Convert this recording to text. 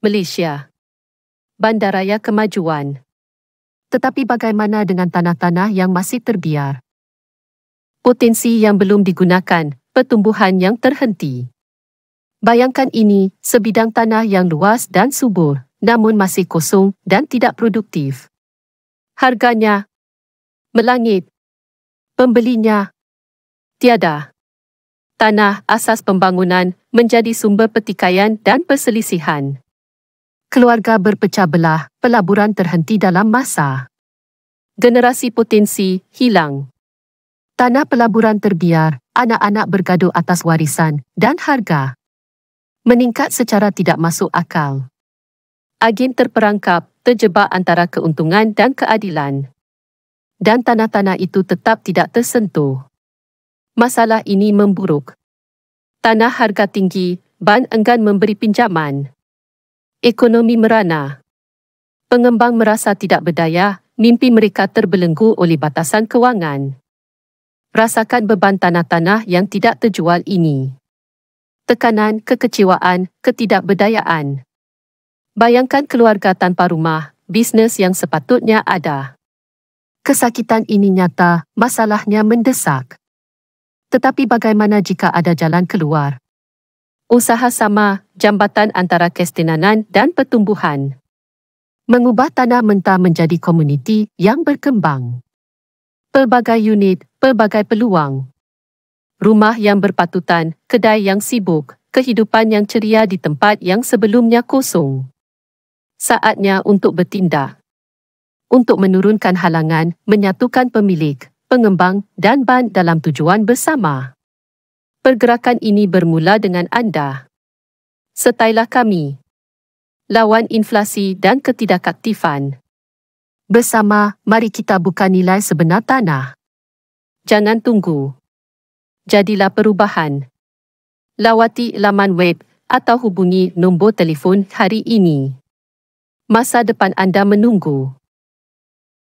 Malaysia. Bandaraya Kemajuan. Tetapi bagaimana dengan tanah-tanah yang masih terbiar? Potensi yang belum digunakan, pertumbuhan yang terhenti. Bayangkan ini, sebidang tanah yang luas dan subur, namun masih kosong dan tidak produktif. Harganya melangit. Pembelinya tiada. Tanah asas pembangunan menjadi sumber pertikaian dan perselisihan keluarga berpecah belah, pelaburan terhenti dalam masa. Generasi potensi hilang. Tanah pelaburan terbiar, anak-anak bergaduh atas warisan dan harga. Meningkat secara tidak masuk akal. Agen terperangkap, terjebak antara keuntungan dan keadilan. Dan tanah-tanah itu tetap tidak tersentuh. Masalah ini memburuk. Tanah harga tinggi, ban enggan memberi pinjaman. Ekonomi merana. Pengembang merasa tidak berdaya, mimpi mereka terbelenggu oleh batasan kewangan. Rasakan beban tanah-tanah yang tidak terjual ini. Tekanan, kekecewaan, ketidakberdayaan. Bayangkan keluarga tanpa rumah, bisnes yang sepatutnya ada. Kesakitan ini nyata, masalahnya mendesak. Tetapi bagaimana jika ada jalan keluar, usaha sama jambatan antara kestenanan dan pertumbuhan. Mengubah tanah mentah menjadi komuniti yang berkembang. Pelbagai unit, pelbagai peluang. Rumah yang berpatutan, kedai yang sibuk, kehidupan yang ceria di tempat yang sebelumnya kosong. Saatnya untuk bertindak. Untuk menurunkan halangan, menyatukan pemilik, pengembang dan band dalam tujuan bersama. Pergerakan ini bermula dengan anda. Setailah kami. Lawan inflasi dan ketidakaktifan. Bersama, mari kita buka nilai sebenar tanah. Jangan tunggu. Jadilah perubahan. Lawati laman web atau hubungi nombor telefon hari ini. Masa depan anda menunggu.